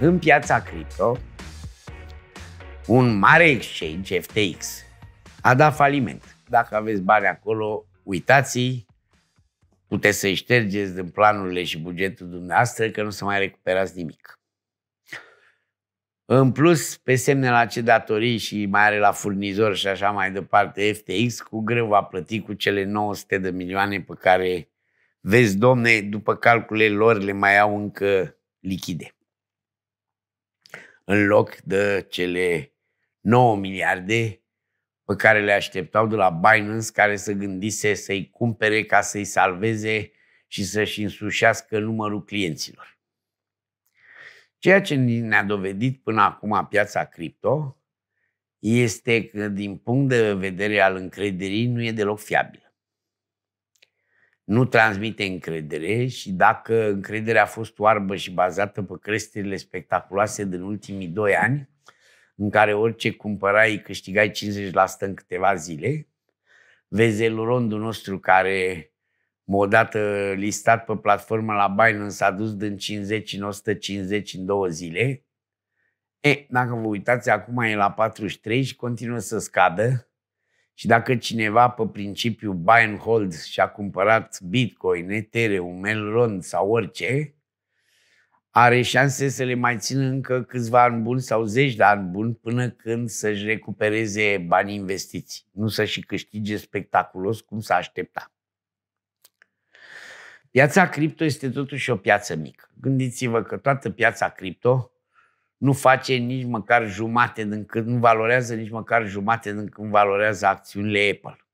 în piața cripto, un mare exchange, FTX, a dat faliment. Dacă aveți bani acolo, uitați-i, puteți să-i ștergeți din planurile și bugetul dumneavoastră că nu se mai recuperați nimic. În plus, pe semne la ce datorii și mai are la furnizor și așa mai departe, FTX cu greu va plăti cu cele 900 de milioane pe care, vezi, domne, după calculele lor le mai au încă lichide în loc de cele 9 miliarde pe care le așteptau de la Binance, care se gândise să-i cumpere ca să-i salveze și să-și însușească numărul clienților. Ceea ce ne-a dovedit până acum piața cripto este că, din punct de vedere al încrederii, nu e deloc fiabilă nu transmite încredere și dacă încrederea a fost oarbă și bazată pe creșterile spectaculoase din ultimii doi ani, în care orice cumpărai câștigai 50% în câteva zile, rondul nostru care odată listat pe platforma la Binance s-a dus din 50 în 150 în două zile. E, dacă vă uitați, acum e la 43 și continuă să scadă și dacă cineva pe principiu buy and hold și-a cumpărat Bitcoin, Ethereum, Melron sau orice, are șanse să le mai țină încă câțiva ani buni sau zeci de ani buni până când să-și recupereze banii investiți, nu să și câștige spectaculos cum s-a aștepta. Piața cripto este totuși o piață mică. Gândiți-vă că toată piața cripto nu face nici măcar jumate din cât, nu valorează nici măcar jumate din cât valorează acțiunile Apple.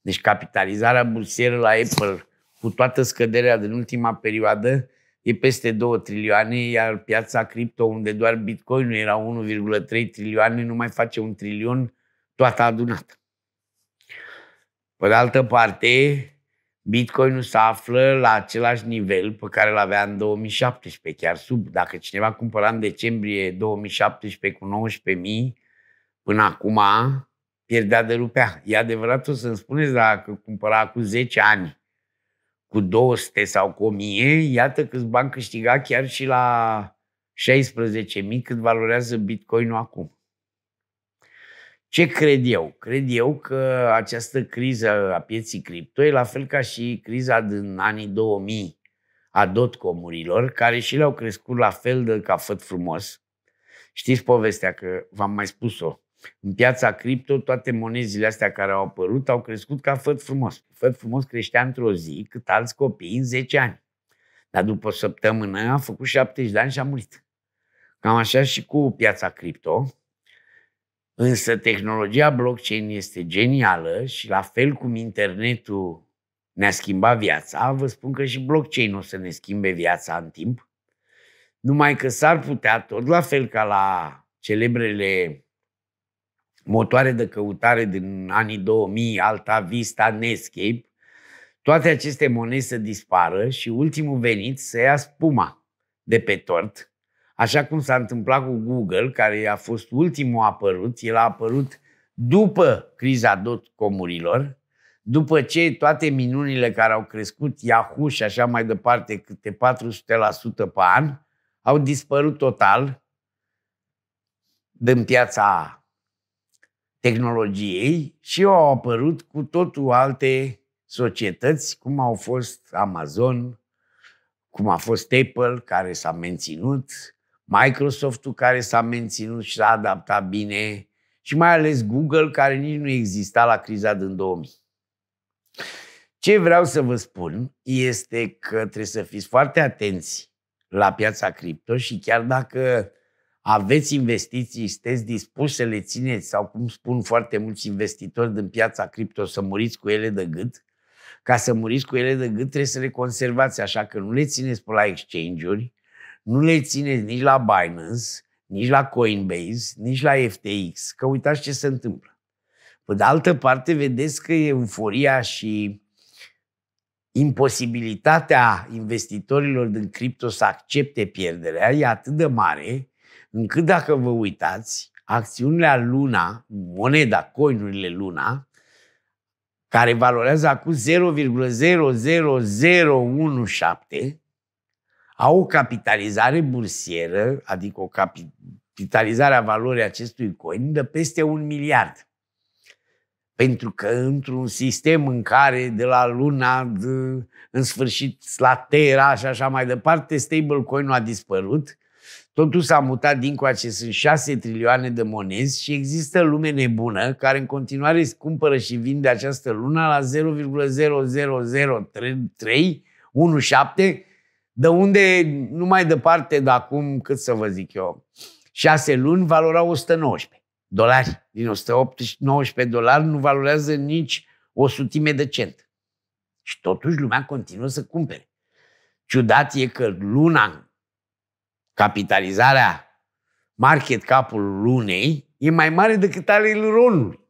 Deci capitalizarea bursieră la Apple, cu toată scăderea din ultima perioadă, e peste 2 trilioane, iar piața cripto, unde doar Bitcoin era 1,3 trilioane, nu mai face un trilion toată adunată. Pe de altă parte, Bitcoinul se află la același nivel pe care îl avea în 2017, chiar sub. Dacă cineva cumpăra în decembrie 2017 cu 19.000, până acum pierdea de rupea. E adevărat, o să-mi spuneți, dacă cumpăra cu 10 ani cu 200 sau cu 1000, iată câți bani câștiga chiar și la 16.000 cât valorează Bitcoinul acum. Ce cred eu? Cred eu că această criză a pieții cripto e la fel ca și criza din anii 2000 a dotcomurilor, care și le-au crescut la fel de ca făt frumos. Știți povestea că v-am mai spus-o. În piața cripto, toate monezile astea care au apărut au crescut ca făt frumos. Făt frumos creștea într-o zi cât alți copii în 10 ani. Dar după o săptămână a făcut 70 de ani și a murit. Cam așa și cu piața cripto Însă tehnologia blockchain este genială și la fel cum internetul ne-a schimbat viața, vă spun că și blockchain o să ne schimbe viața în timp. Numai că s-ar putea, tot la fel ca la celebrele motoare de căutare din anii 2000, Alta Vista, Netscape, toate aceste monede să dispară și ultimul venit să ia spuma de pe tort Așa cum s-a întâmplat cu Google, care a fost ultimul apărut, el a apărut după criza dot comurilor, după ce toate minunile care au crescut Yahoo și așa mai departe, câte 400% pe an, au dispărut total din piața tehnologiei și au apărut cu totul alte societăți, cum au fost Amazon, cum a fost Apple, care s-a menținut, Microsoft-ul care s-a menținut și s-a adaptat bine și mai ales Google care nici nu exista la criza din 2000. Ce vreau să vă spun este că trebuie să fiți foarte atenți la piața cripto și chiar dacă aveți investiții, sunteți dispuși să le țineți sau cum spun foarte mulți investitori din piața cripto să muriți cu ele de gât, ca să muriți cu ele de gât trebuie să le conservați așa că nu le țineți pe la exchange-uri, nu le țineți nici la Binance, nici la Coinbase, nici la FTX, că uitați ce se întâmplă. Pe de altă parte, vedeți că euforia și imposibilitatea investitorilor din cripto să accepte pierderea e atât de mare, încât dacă vă uitați, acțiunile Luna, moneda, coinurile Luna, care valorează acum 0,00017, au o capitalizare bursieră, adică o capitalizare a valorii acestui coin de peste un miliard. Pentru că într-un sistem în care de la luna, de, în sfârșit la Terra și așa mai departe, stablecoin-ul a dispărut, totul s-a mutat din coace, sunt 6 trilioane de monezi și există lume nebună care în continuare îți cumpără și vinde această lună la 0,000317 de unde nu mai departe de acum, cât să vă zic eu, șase luni valora 119 dolari. Din 119 dolari nu valorează nici o sutime de cent. Și totuși lumea continuă să cumpere. Ciudat e că luna, capitalizarea, market capul lunei, e mai mare decât ale rolului,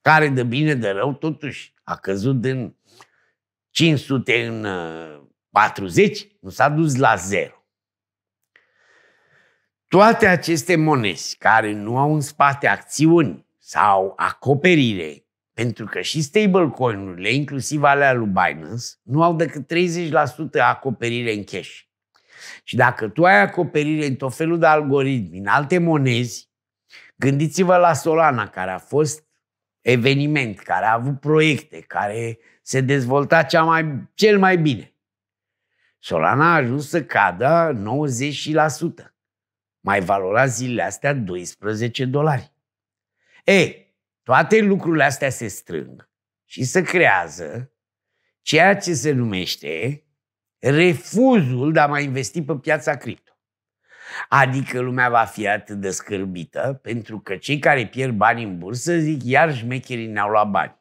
care de bine de rău totuși a căzut din 500 în uh, 40 nu s-a dus la zero. Toate aceste monezi care nu au în spate acțiuni sau acoperire, pentru că și stablecoin-urile, inclusiv alea lui Binance, nu au decât 30% acoperire în cash. Și dacă tu ai acoperire în tot felul de algoritmi, în alte monezi, gândiți-vă la Solana, care a fost eveniment, care a avut proiecte, care se dezvolta cea mai, cel mai bine. Solana a ajuns să cadă 90%. Mai valora zilele astea 12 dolari. E, toate lucrurile astea se strâng și se creează ceea ce se numește refuzul de a mai investi pe piața cripto. Adică lumea va fi atât de scârbită pentru că cei care pierd bani în bursă zic iar șmecherii ne-au luat bani.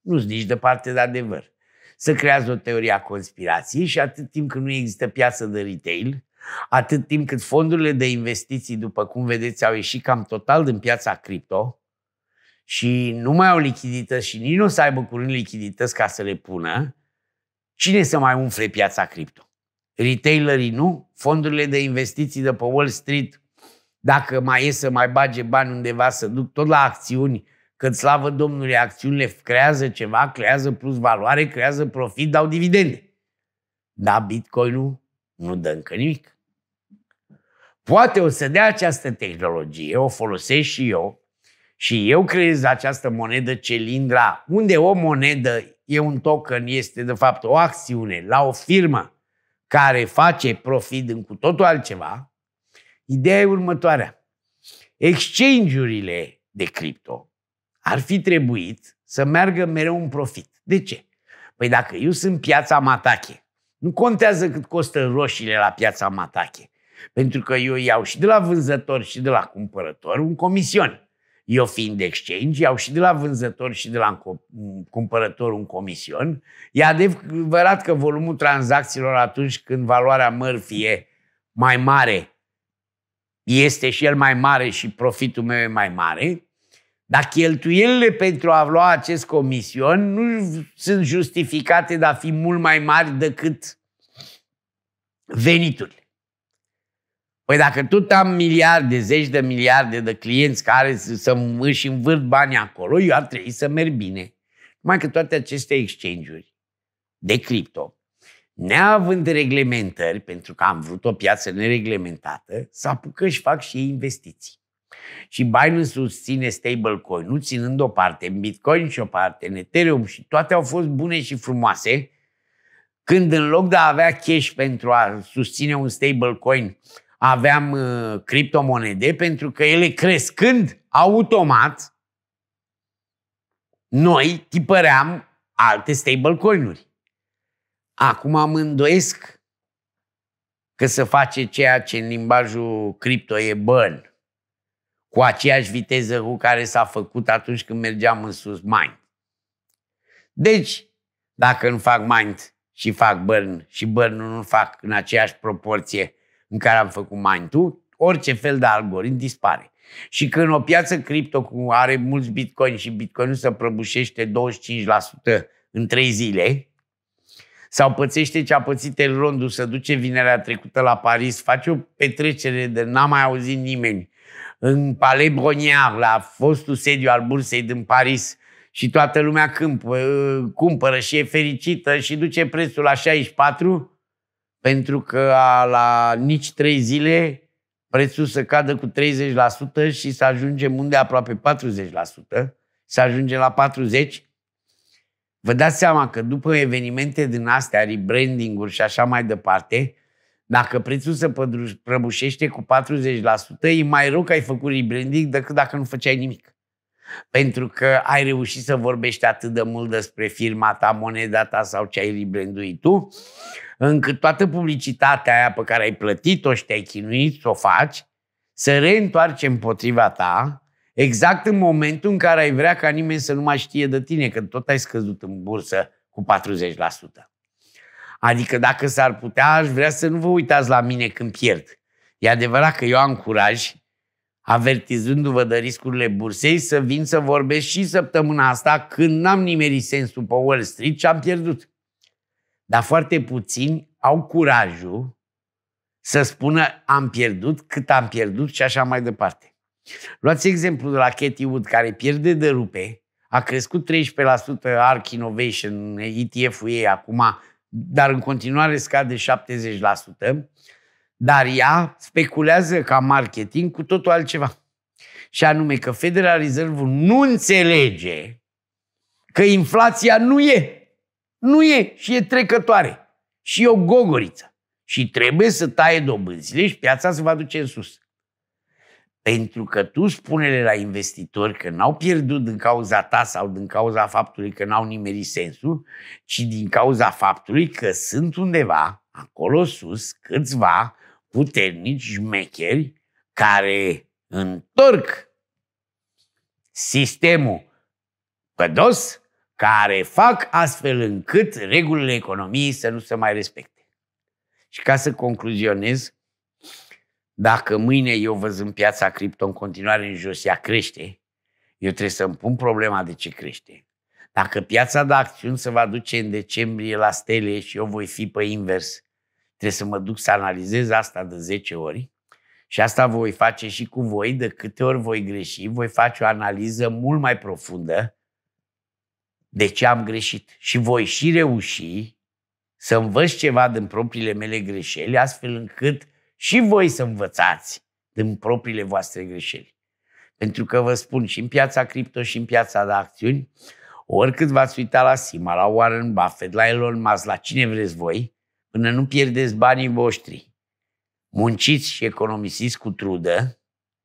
Nu-s nici departe de adevăr să creează o teorie a conspirației și atât timp cât nu există piață de retail, atât timp cât fondurile de investiții, după cum vedeți, au ieșit cam total din piața cripto și nu mai au lichidități și nici nu o să aibă curând lichidități ca să le pună, cine să mai umfle piața cripto? Retailerii nu, fondurile de investiții de pe Wall Street, dacă mai e să mai bage bani undeva, să duc tot la acțiuni când slavă Domnului, acțiunile creează ceva, creează plus valoare, creează profit, dau dividende. Dar bitcoinul nu dă încă nimic. Poate o să dea această tehnologie, o folosesc și eu, și eu creez această monedă cilindra, unde o monedă e un token, este de fapt o acțiune la o firmă care face profit în cu totul altceva, ideea e următoarea. Exchange-urile de cripto ar fi trebuit să meargă mereu în profit. De ce? Păi dacă eu sunt piața Matache, nu contează cât costă roșiile la piața Matache, pentru că eu iau și de la vânzător și de la cumpărător un comision. Eu fiind exchange, iau și de la vânzător și de la cumpărător un comision. E adevărat că volumul tranzacțiilor atunci când valoarea mărfie e mai mare este și el mai mare și profitul meu e mai mare, dar cheltuielile pentru a lua acest comision nu sunt justificate de a fi mult mai mari decât veniturile. Păi dacă tot am miliarde, zeci de miliarde de clienți care să, să își învârt banii acolo, eu ar trebui să merg bine. Numai că toate aceste exchange-uri de cripto, neavând reglementări, pentru că am vrut o piață nereglementată, să apucă și fac și ei investiții. Și Binance susține stablecoin, nu ținând o parte, în Bitcoin și o parte, în Ethereum și toate au fost bune și frumoase, când în loc de a avea cash pentru a susține un stablecoin, aveam uh, criptomonede, pentru că ele crescând automat, noi tipăream alte stablecoin-uri. Acum am îndoiesc că să face ceea ce în limbajul cripto e burn cu aceeași viteză cu care s-a făcut atunci când mergeam în sus mind. Deci, dacă nu fac mind și fac burn și burn nu fac în aceeași proporție în care am făcut mind orice fel de algoritm dispare. Și când o piață cripto cu are mulți bitcoin și bitcoinul se prăbușește 25% în 3 zile, sau pățește ce a pățit Elrondul, se duce vinerea trecută la Paris, face o petrecere de n-a mai auzit nimeni în Palais Broniar, la fostul sediu al bursei din Paris, și toată lumea câmp, ă, cumpără și e fericită și duce prețul la 64, pentru că la nici 3 zile prețul să cadă cu 30% și să ajungem unde aproape 40%, să ajungem la 40%. Vă dați seama că după evenimente din astea, rebranding-uri și așa mai departe, dacă prețul se prăbușește cu 40%, e mai rău că ai făcut rebranding decât dacă nu făceai nimic. Pentru că ai reușit să vorbești atât de mult despre firma ta, moneda ta sau ce ai rebranduit tu, încât toată publicitatea aia pe care ai plătit-o și te-ai chinuit să o faci, se reîntoarce împotriva ta, exact în momentul în care ai vrea ca nimeni să nu mai știe de tine, că tot ai scăzut în bursă cu 40%. Adică dacă s-ar putea, aș vrea să nu vă uitați la mine când pierd. E adevărat că eu am curaj, avertizându-vă de riscurile bursei, să vin să vorbesc și săptămâna asta când n-am nimerit sensul pe Wall Street și am pierdut. Dar foarte puțini au curajul să spună am pierdut, cât am pierdut și așa mai departe. Luați exemplu de la Cathie Wood, care pierde de rupe, a crescut 13% ARK Innovation, ETF-ul ei acum dar în continuare scade 70%, dar ea speculează ca marketing cu totul altceva. Și anume că Federal Reserve nu înțelege că inflația nu e. Nu e și e trecătoare. Și e o gogoriță. Și trebuie să taie dobânzile și piața se va duce în sus. Pentru că tu spune-le la investitori că n-au pierdut din cauza ta sau din cauza faptului că n-au nimerit sensul, ci din cauza faptului că sunt undeva, acolo sus, câțiva puternici șmecheri care întorc sistemul pe dos, care fac astfel încât regulile economiei să nu se mai respecte. Și ca să concluzionez, dacă mâine eu văzând piața cripto în continuare în jos, ea crește, eu trebuie să-mi pun problema de ce crește. Dacă piața de acțiuni se va duce în decembrie la stele și eu voi fi pe invers, trebuie să mă duc să analizez asta de 10 ori și asta voi face și cu voi, de câte ori voi greși, voi face o analiză mult mai profundă de ce am greșit. Și voi și reuși să învăț ceva din propriile mele greșeli, astfel încât și voi să învățați din propriile voastre greșeli. Pentru că vă spun și în piața cripto și în piața de acțiuni, oricât v-ați uitat la Sima, la Warren Buffett, la Elon Musk, la cine vreți voi, până nu pierdeți banii voștri, munciți și economisiți cu trudă,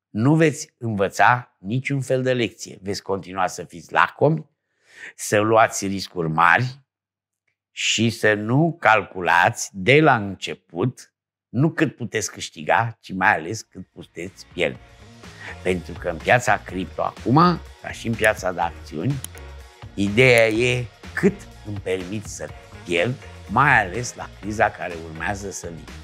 nu veți învăța niciun fel de lecție. Veți continua să fiți lacomi, să luați riscuri mari și să nu calculați de la început nu cât puteți câștiga, ci mai ales cât puteți pierde. Pentru că în piața cripto acum, ca și în piața de acțiuni, ideea e cât îmi permit să pierd, mai ales la criza care urmează să vină.